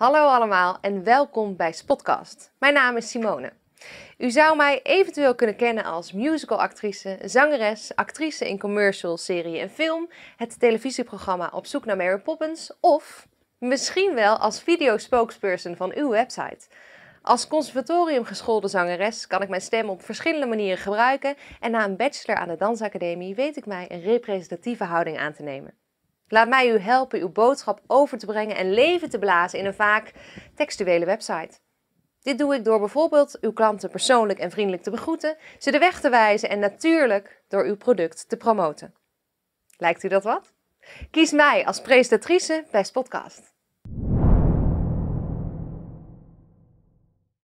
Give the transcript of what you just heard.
Hallo allemaal en welkom bij Spotcast. Mijn naam is Simone. U zou mij eventueel kunnen kennen als musicalactrice, zangeres, actrice in commercials, serie en film, het televisieprogramma Op zoek naar Mary Poppins of misschien wel als videospokesperson van uw website. Als conservatoriumgeschoolde zangeres kan ik mijn stem op verschillende manieren gebruiken en na een bachelor aan de dansacademie weet ik mij een representatieve houding aan te nemen. Laat mij u helpen uw boodschap over te brengen en leven te blazen in een vaak textuele website. Dit doe ik door bijvoorbeeld uw klanten persoonlijk en vriendelijk te begroeten, ze de weg te wijzen en natuurlijk door uw product te promoten. Lijkt u dat wat? Kies mij als presentatrice bij Spotcast.